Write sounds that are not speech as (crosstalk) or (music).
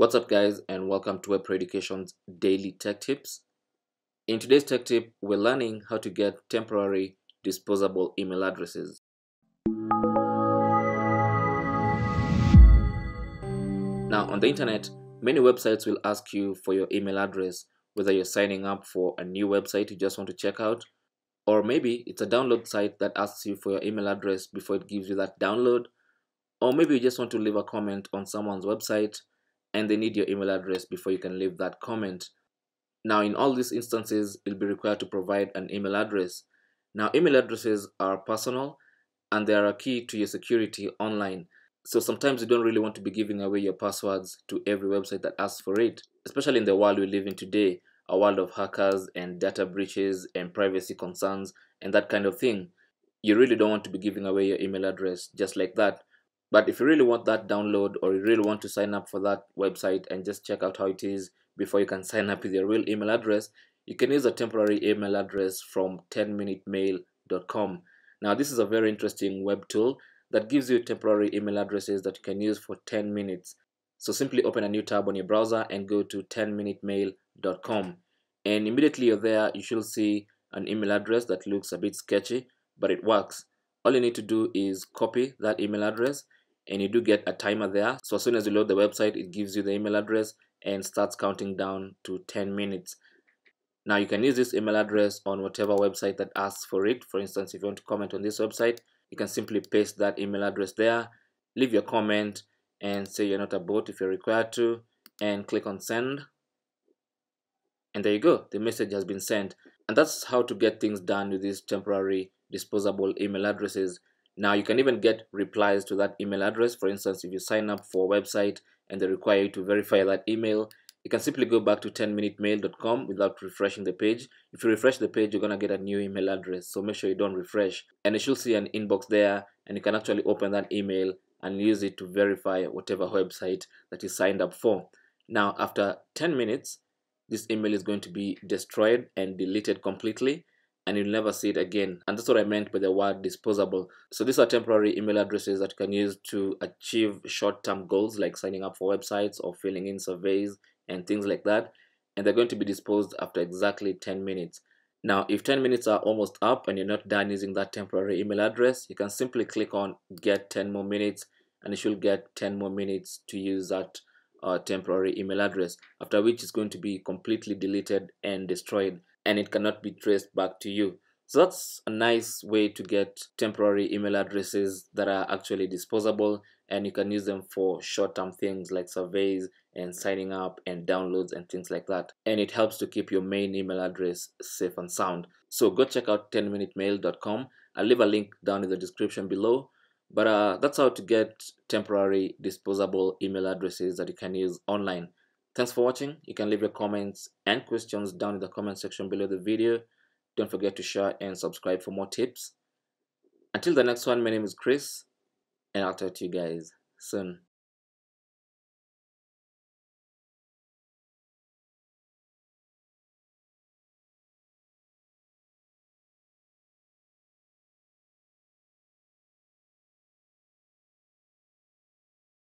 What's up guys and welcome to Web Pro Education's daily tech tips. In today's tech tip, we're learning how to get temporary disposable email addresses. Now on the internet, many websites will ask you for your email address, whether you're signing up for a new website you just want to check out, or maybe it's a download site that asks you for your email address before it gives you that download, or maybe you just want to leave a comment on someone's website and they need your email address before you can leave that comment. Now, in all these instances, you'll be required to provide an email address. Now, email addresses are personal and they are a key to your security online. So sometimes you don't really want to be giving away your passwords to every website that asks for it, especially in the world we live in today, a world of hackers and data breaches and privacy concerns and that kind of thing. You really don't want to be giving away your email address just like that but if you really want that download or you really want to sign up for that website and just check out how it is before you can (laughs) sign up with your real email address, you can use a temporary email address from 10minutemail.com. Now, this is a very interesting web tool that gives you temporary email addresses that you can use for 10 minutes. So simply open a new tab on your browser and go to 10minutemail.com. And immediately you're there, you should see an email address that looks a bit sketchy, but it works. All you need to do is copy that email address and you do get a timer there so as soon as you load the website it gives you the email address and starts counting down to 10 minutes now you can use this email address on whatever website that asks for it for instance if you want to comment on this website you can simply paste that email address there leave your comment and say you're not a bot if you're required to and click on send and there you go the message has been sent and that's how to get things done with these temporary disposable email addresses now you can even get replies to that email address. For instance, if you sign up for a website and they require you to verify that email, you can simply go back to 10minutemail.com without refreshing the page. If you refresh the page, you're going to get a new email address. So make sure you don't refresh. And you should see an inbox there and you can actually open that email and use it to verify whatever website that you signed up for. Now, after 10 minutes, this email is going to be destroyed and deleted completely and you'll never see it again. And that's what I meant by the word disposable. So these are temporary email addresses that you can use to achieve short-term goals like signing up for websites or filling in surveys and things like that. And they're going to be disposed after exactly 10 minutes. Now, if 10 minutes are almost up and you're not done using that temporary email address, you can simply click on get 10 more minutes and you should get 10 more minutes to use that uh, temporary email address, after which it's going to be completely deleted and destroyed and it cannot be traced back to you. So that's a nice way to get temporary email addresses that are actually disposable and you can use them for short-term things like surveys and signing up and downloads and things like that. And it helps to keep your main email address safe and sound. So go check out 10minutemail.com. I'll leave a link down in the description below. But uh, that's how to get temporary disposable email addresses that you can use online. Thanks for watching. You can leave your comments and questions down in the comment section below the video. Don't forget to share and subscribe for more tips. Until the next one, my name is Chris, and I'll talk to you guys soon.